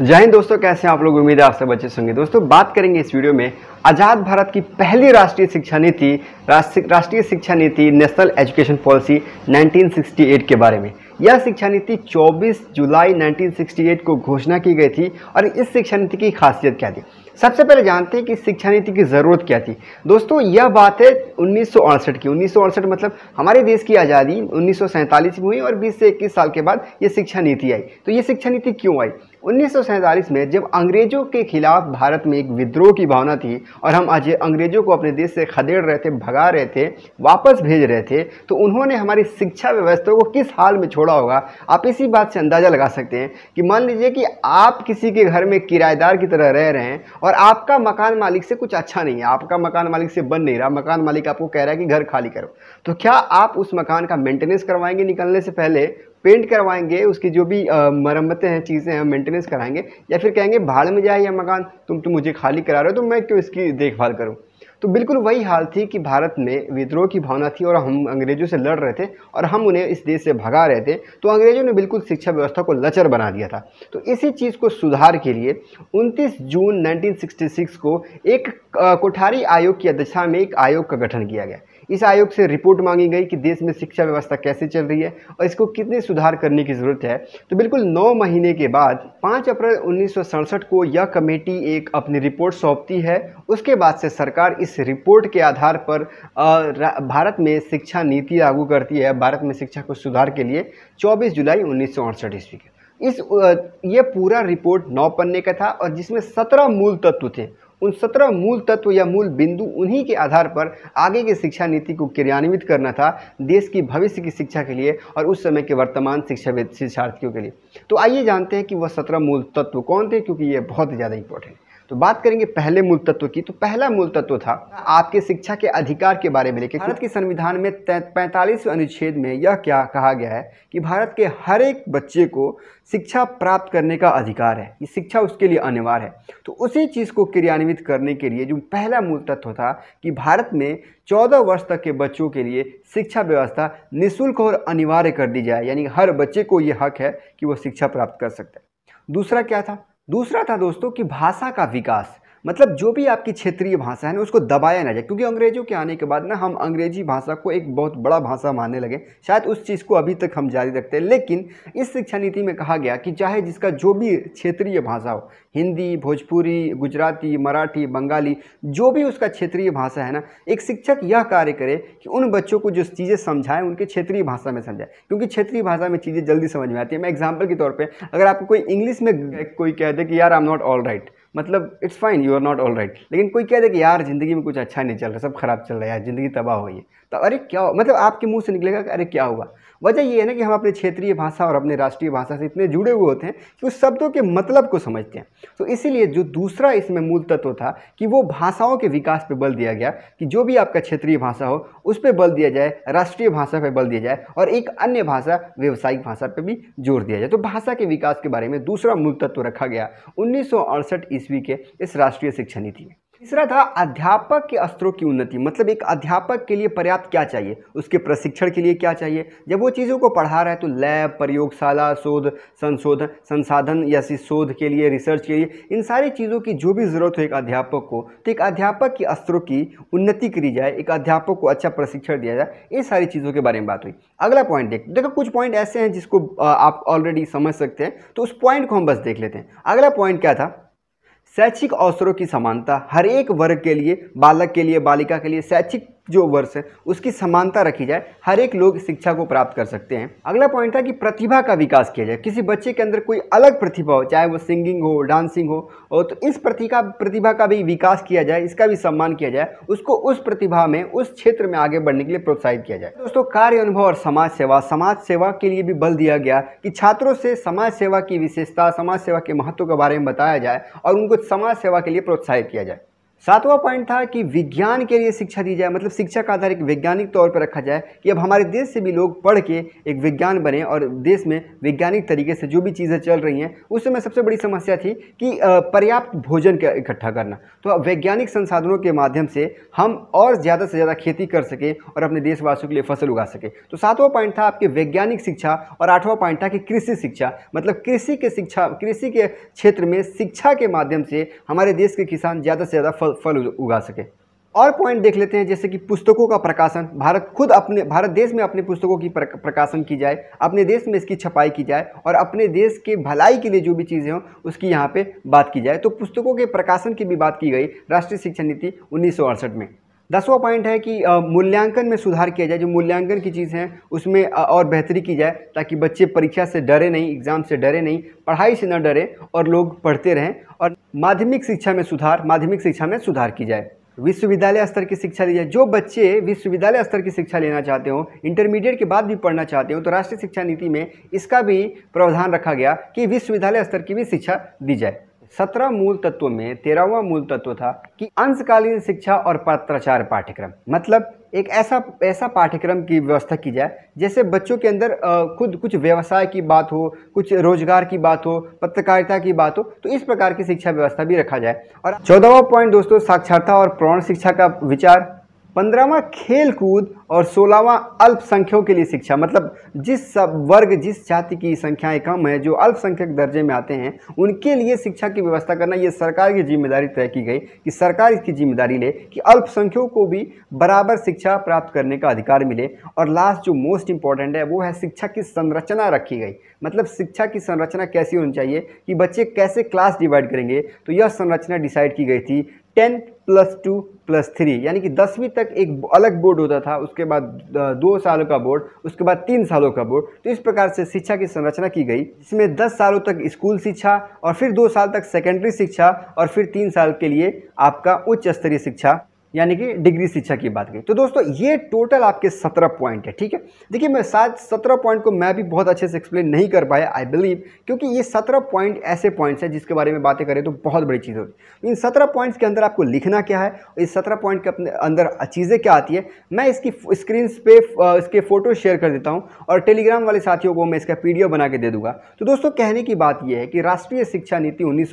जय हिंद दोस्तों कैसे हैं आप लोग उम्मीद है आप सब अच्छे दोस्तों बात करेंगे इस वीडियो में आज़ाद भारत की पहली राष्ट्रीय शिक्षा नीति राष्ट्रीय शिक्षा नीति नेशनल एजुकेशन पॉलिसी 1968 के बारे में यह शिक्षा नीति 24 जुलाई 1968 को घोषणा की गई थी और इस शिक्षा नीति की खासियत क्या थी सबसे पहले जानते हैं कि शिक्षा नीति की ज़रूरत क्या थी दोस्तों यह बात है उन्नीस की उन्नीस मतलब हमारे देश की आज़ादी उन्नीस में हुई और बीस से इक्कीस साल के बाद ये शिक्षा नीति आई तो ये शिक्षा नीति क्यों आई उन्नीस में जब अंग्रेज़ों के खिलाफ भारत में एक विद्रोह की भावना थी और हम आज अंग्रेज़ों को अपने देश से खदेड़ रहे थे भगा रहे थे वापस भेज रहे थे तो उन्होंने हमारी शिक्षा व्यवस्था को किस हाल में छोड़ा होगा आप इसी बात से अंदाज़ा लगा सकते हैं कि मान लीजिए कि आप किसी के घर में किराएदार की तरह रह रहे हैं और आपका मकान मालिक से कुछ अच्छा नहीं है आपका मकान मालिक से बन नहीं रहा मकान मालिक आपको कह रहा है कि घर खाली करो तो क्या आप उस मकान का मेंटेनेंस करवाएंगे निकलने से पहले पेंट करवाएंगे उसकी जो भी मरम्मतें हैं चीज़ें हैं मेंटेनेंस कराएंगे या फिर कहेंगे भाड़ में जाए यह मकान तुम तो मुझे खाली करा रहे हो तो मैं क्यों इसकी देखभाल करूँ तो बिल्कुल वही हाल थी कि भारत में विद्रोह की भावना थी और हम अंग्रेज़ों से लड़ रहे थे और हम उन्हें इस देश से भगा रहे थे तो अंग्रेज़ों ने बिल्कुल शिक्षा व्यवस्था को लचर बना दिया था तो इसी चीज़ को सुधार के लिए 29 जून 1966 को एक कोठारी आयोग की अध्यक्षता में एक आयोग का गठन किया गया इस आयोग से रिपोर्ट मांगी गई कि देश में शिक्षा व्यवस्था कैसे चल रही है और इसको कितने सुधार करने की ज़रूरत है तो बिल्कुल नौ महीने के बाद पाँच अप्रैल उन्नीस को यह कमेटी एक अपनी रिपोर्ट सौंपती है उसके बाद से सरकार इस रिपोर्ट के आधार पर भारत में शिक्षा नीति लागू करती है भारत में शिक्षा को सुधार के लिए चौबीस जुलाई उन्नीस ईस्वी के इस ये पूरा रिपोर्ट नौ पन्ने का था और जिसमें सत्रह मूल तत्व थे उन सत्रह मूल तत्व या मूल बिंदु उन्हीं के आधार पर आगे की शिक्षा नीति को क्रियान्वित करना था देश की भविष्य की शिक्षा के लिए और उस समय के वर्तमान शिक्षा शिक्षार्थियों के लिए तो आइए जानते हैं कि वह सत्रह मूल तत्व कौन थे क्योंकि ये बहुत ज़्यादा इंपॉर्टेंट तो बात करेंगे पहले मूल तत्व की तो पहला मूल तत्व था आपके शिक्षा के अधिकार के बारे में लेकिन भारत के संविधान में पैंतालीसवें अनुच्छेद में यह क्या कहा गया है कि भारत के हर एक बच्चे को शिक्षा प्राप्त करने का अधिकार है ये शिक्षा उसके लिए अनिवार्य है तो उसी चीज़ को क्रियान्वित करने के लिए जो पहला मूल तत्व था कि भारत में चौदह वर्ष तक के बच्चों के लिए शिक्षा व्यवस्था निःशुल्क और अनिवार्य कर दी जाए यानी हर बच्चे को ये हक है कि वो शिक्षा प्राप्त कर सकता है दूसरा क्या था दूसरा था दोस्तों कि भाषा का विकास मतलब जो भी आपकी क्षेत्रीय भाषा है ना उसको दबाया ना जाए क्योंकि अंग्रेज़ों के आने के बाद ना हम अंग्रेजी भाषा को एक बहुत बड़ा भाषा मानने लगे शायद उस चीज़ को अभी तक हम जारी रखते हैं लेकिन इस शिक्षा नीति में कहा गया कि चाहे जिसका जो भी क्षेत्रीय भाषा हो हिंदी भोजपुरी गुजराती मराठी बंगाली जो भी उसका क्षेत्रीय भाषा है ना एक शिक्षक यह कार्य करे कि उन बच्चों को जो चीज़ें समझाएं उनके क्षेत्रीय भाषा में समझाएं क्योंकि क्षेत्रीय भाषा में चीज़ें जल्दी समझ में आती है मैं एग्जाम्पल के तौर पर अगर आपको कोई इंग्लिश में कोई कह दे कि यार I am not all right मतलब it's fine you are not all right लेकिन कोई कह दे कि यार ज़िंदगी में कुछ अच्छा नहीं चल रहा सब खराब चल रहा है यार ज़िंदगी तबाह हो है तो अरे क्या हो? मतलब आपके मुंह से निकलेगा कि अरे क्या हुआ वजह ये है ना कि हम अपने क्षेत्रीय भाषा और अपने राष्ट्रीय भाषा से इतने जुड़े हुए होते हैं कि उस शब्दों के मतलब को समझते हैं तो इसीलिए जो दूसरा इसमें मूल तत्व था कि वो भाषाओं के विकास पर बल दिया गया कि जो भी आपका क्षेत्रीय भाषा हो उस पर बल दिया जाए राष्ट्रीय भाषा पर बल दिया जाए और एक अन्य भाषा व्यावसायिक भाषा पर भी जोर दिया जाए तो भाषा के विकास के बारे में दूसरा मूल तत्व रखा गया उन्नीस सौ ईस्वी के इस राष्ट्रीय शिक्षा नीति में तीसरा था अध्यापक के अस्त्रों की उन्नति मतलब एक अध्यापक के लिए पर्याप्त क्या चाहिए उसके प्रशिक्षण के लिए क्या चाहिए जब वो चीज़ों को पढ़ा रहा है तो लैब प्रयोगशाला शोध संशोधन संसाधन या शोध के लिए रिसर्च के लिए इन सारी चीज़ों की जो भी ज़रूरत हो एक अध्यापक को तो एक अध्यापक के अस्त्रों की उन्नति करी जाए एक अध्यापक को अच्छा प्रशिक्षण दिया जाए ये सारी चीज़ों के बारे में बात हुई अगला पॉइंट देख देखो कुछ पॉइंट ऐसे हैं जिसको आप ऑलरेडी समझ सकते हैं तो उस पॉइंट को हम बस देख लेते हैं अगला पॉइंट क्या था शैक्षिक अवसरों की समानता हर एक वर्ग के लिए बालक के लिए बालिका के लिए शैक्षिक जो वर्ष है उसकी समानता रखी जाए हर एक लोग शिक्षा को प्राप्त कर सकते हैं अगला पॉइंट था कि प्रतिभा का विकास किया जाए किसी बच्चे के अंदर कोई अलग प्रतिभा हो चाहे वो सिंगिंग हो डांसिंग हो और तो इस प्रतिभा प्रतिभा का भी विकास किया जाए इसका भी सम्मान किया जाए उसको उस प्रतिभा में उस क्षेत्र में आगे बढ़ने के लिए प्रोत्साहित किया जाए दोस्तों कार्य अनुभव और समाज सेवा समाज सेवा के लिए भी बल दिया गया कि छात्रों से समाज सेवा की विशेषता समाज सेवा के महत्व के बारे में बताया जाए और उनको समाज सेवा के लिए प्रोत्साहित किया जाए सातवां पॉइंट था कि विज्ञान के लिए शिक्षा दी जाए मतलब शिक्षा का आधार एक वैज्ञानिक तौर पर रखा जाए कि अब हमारे देश से भी लोग पढ़ के एक विज्ञान बने और देश में वैज्ञानिक तरीके से जो भी चीज़ें चल रही हैं उस समय सबसे बड़ी समस्या थी कि पर्याप्त भोजन का इकट्ठा करना तो वैज्ञानिक संसाधनों के माध्यम से हम और ज़्यादा से ज़्यादा खेती कर सकें और अपने देशवासियों के लिए फसल उगा सकें तो सातवां पॉइंट था आपके वैज्ञानिक शिक्षा और आठवां पॉइंट था कि कृषि शिक्षा मतलब कृषि के शिक्षा कृषि के क्षेत्र में शिक्षा के माध्यम से हमारे देश के किसान ज़्यादा से ज़्यादा फल फल उगा सके और पॉइंट देख लेते हैं जैसे कि पुस्तकों का प्रकाशन भारत खुद अपने भारत देश में अपने पुस्तकों की प्रकाशन की जाए अपने देश में इसकी छपाई की जाए और अपने देश के भलाई के लिए जो भी चीज़ें हों उसकी यहाँ पे बात की जाए तो पुस्तकों के प्रकाशन की भी बात की गई राष्ट्रीय शिक्षा नीति उन्नीस में दसवां पॉइंट है कि मूल्यांकन में सुधार किया जाए जो मूल्यांकन की चीज़ है उसमें और बेहतरी की जाए ताकि बच्चे परीक्षा से डरे नहीं एग्ज़ाम से डरे नहीं पढ़ाई से न डरे और लोग पढ़ते रहें और माध्यमिक शिक्षा में सुधार माध्यमिक शिक्षा में सुधार की जाए विश्वविद्यालय स्तर की शिक्षा ली जाए जो बच्चे विश्वविद्यालय स्तर की शिक्षा लेना चाहते हो इंटरमीडिएट के बाद भी पढ़ना चाहते हो तो राष्ट्रीय शिक्षा नीति में इसका भी प्रावधान रखा गया कि विश्वविद्यालय स्तर की भी शिक्षा दी जाए सत्रह मूल तत्व में तेरहवा मूल तत्व था कि अंशकालीन शिक्षा और पत्राचार पाठ्यक्रम मतलब एक ऐसा ऐसा पाठ्यक्रम की व्यवस्था की जाए जैसे बच्चों के अंदर खुद कुछ व्यवसाय की बात हो कुछ रोजगार की बात हो पत्रकारिता की बात हो तो इस प्रकार की शिक्षा व्यवस्था भी रखा जाए और चौदहवा पॉइंट दोस्तों साक्षरता और प्रौढ़ शिक्षा का विचार पंद्रहवा खेल कूद और सोलहवां अल्पसंख्यकों के लिए शिक्षा मतलब जिस सब वर्ग जिस जाति की संख्याएं कम है जो अल्पसंख्यक दर्जे में आते हैं उनके लिए शिक्षा की व्यवस्था करना ये सरकार की जिम्मेदारी तय की गई कि सरकार इसकी जिम्मेदारी ले कि अल्पसंख्यकों को भी बराबर शिक्षा प्राप्त करने का अधिकार मिले और लास्ट जो मोस्ट इंपॉर्टेंट है वो है शिक्षा की संरचना रखी गई मतलब शिक्षा की संरचना कैसी होनी चाहिए कि बच्चे कैसे क्लास डिवाइड करेंगे तो यह संरचना डिसाइड की गई थी tenth plus two plus three यानी कि दसवीं तक एक अलग बोर्ड होता था उसके बाद दो सालों का बोर्ड उसके बाद तीन सालों का बोर्ड तो इस प्रकार से शिक्षा की संरचना की गई जिसमें दस सालों तक स्कूल शिक्षा और फिर दो साल तक सेकेंडरी शिक्षा और फिर तीन साल के लिए आपका उच्च स्तरीय शिक्षा यानी कि डिग्री शिक्षा की बात की तो दोस्तों ये टोटल आपके सत्रह पॉइंट है ठीक है देखिए मैं सात सत्रह पॉइंट को मैं भी बहुत अच्छे से एक्सप्लेन नहीं कर पाया आई बिलीव क्योंकि ये सत्रह पॉइंट ऐसे पॉइंट्स हैं जिसके बारे में बातें करें तो बहुत बड़ी चीज़ होती है इन सत्रह पॉइंट्स के अंदर आपको लिखना क्या है और इस सत्रह पॉइंट के अपने अंदर चीज़ें क्या आती है मैं इसकी स्क्रीन पे इसके फ़ोटो शेयर कर देता हूँ और टेलीग्राम वाले साथियों को मैं इसका पी बना के दे दूंगा तो दोस्तों कहने की बात यह है कि राष्ट्रीय शिक्षा नीति उन्नीस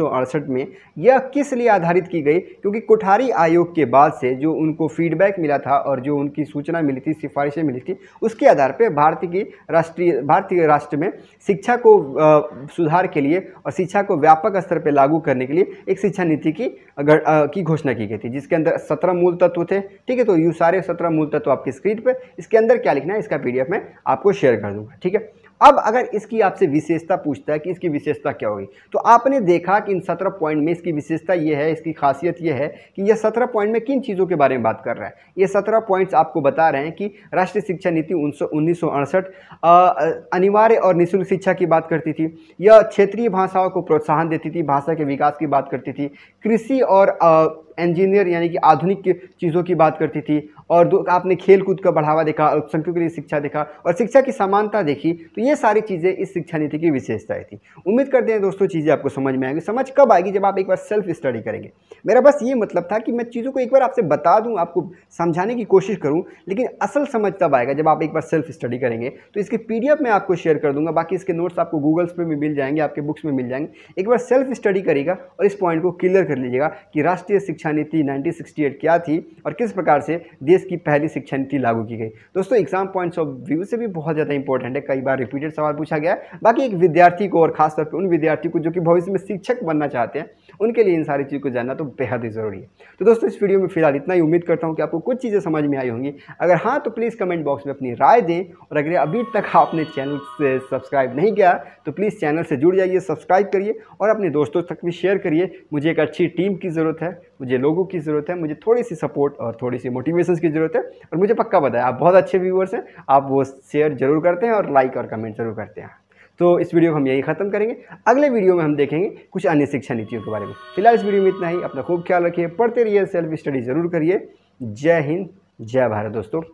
में यह किस लिए आधारित की गई क्योंकि कोठारी आयोग के बाद से जो उनको फीडबैक मिला था और जो उनकी सूचना मिली थी सिफारिशें मिली थी उसके आधार पर भारत की राष्ट्रीय भारतीय राष्ट्र में शिक्षा को सुधार के लिए और शिक्षा को व्यापक स्तर पर लागू करने के लिए एक शिक्षा नीति की की घोषणा की गई थी जिसके अंदर सत्रह मूल तत्व थे ठीक है तो यू सारे सत्रह मूल तत्व आपकी स्क्रीन पर इसके अंदर क्या लिखना है इसका पीडीएफ मैं आपको शेयर कर दूंगा ठीक है अब अगर इसकी आपसे विशेषता पूछता है कि इसकी विशेषता क्या होगी तो आपने देखा कि इन सत्रह पॉइंट में इसकी विशेषता ये है इसकी खासियत ये है कि यह सत्रह पॉइंट में किन चीज़ों के बारे में बात कर रहा है ये सत्रह पॉइंट्स आपको बता रहे हैं कि राष्ट्रीय शिक्षा नीति उन्नीस अनिवार्य और निःशुल्क शिक्षा की बात करती थी यह क्षेत्रीय भाषाओं को प्रोत्साहन देती थी भाषा के विकास की बात करती थी कृषि और आ, इंजीनियर यानी कि आधुनिक चीज़ों की बात करती थी और आपने खेल कूद का बढ़ावा देखा अल्पसंख्यकों के लिए शिक्षा देखा और शिक्षा की समानता देखी तो ये सारी चीज़ें इस शिक्षा नीति की विशेषताएँ थी उम्मीद करते हैं दोस्तों चीज़ें आपको समझ में आएंगी समझ कब आएगी जब आप एक बार सेल्फ स्टडी करेंगे मेरा बस ये मतलब था कि मैं चीज़ों को एक बार आपसे बता दूँ आपको समझाने की कोशिश करूँ लेकिन असल समझ तब आएगा जब आप एक बार सेल्फ स्टडी करेंगे तो इसके पी मैं आपको शेयर कर दूँगा बाकी इसके नोट्स आपको गूगल्स पर भी मिल जाएंगे आपके बुक्स में मिल जाएंगे एक बार सेल्फ स्टडी करेगा और इस पॉइंट को क्लियर कर लीजिएगा कि राष्ट्रीय शिक्षा शिक्षा नीति 1968 क्या थी और किस प्रकार से देश की पहली शिक्षा नीति लागू की गई दोस्तों एग्जाम पॉइंट्स ऑफ व्यू से भी बहुत ज़्यादा इंपॉर्टेंट है कई बार रिपीटेड सवाल पूछा गया बाकी एक विद्यार्थी को और खासतौर पर उन विद्यार्थी को जो कि भविष्य में शिक्षक बनना चाहते हैं उनके लिए इन सारी चीज़ को जानना तो बेहद ही ज़रूरी है तो दोस्तों इस वीडियो में फिलहाल इतना ही उम्मीद करता हूँ कि आपको कुछ चीज़ें समझ में आई होंगी अगर हाँ तो प्लीज़ कमेंट बॉक्स में अपनी राय दें और अगर अभी तक आपने चैनल से सब्सक्राइब नहीं किया तो प्लीज़ चैनल से जुड़ जाइए सब्सक्राइब करिए और अपने दोस्तों तक भी शेयर करिए मुझे एक अच्छी टीम की ज़रूरत है मुझे लोगों की ज़रूरत है मुझे थोड़ी सी सपोर्ट और थोड़ी सी मोटिवेशन की ज़रूरत है और मुझे पक्का बताया आप बहुत अच्छे व्यूवर्स हैं आप वो शेयर ज़रूर करते हैं और लाइक और कमेंट ज़रूर करते हैं तो इस वीडियो को हम यही ख़त्म करेंगे अगले वीडियो में हम देखेंगे कुछ अन्य शिक्षा नीतियों के बारे में फिलहाल इस वीडियो में इतना ही अपना खूब ख्याल रखिए पढ़ते रहिए सेल्फ स्टडी ज़रूर करिए जय हिंद जय भारत दोस्तों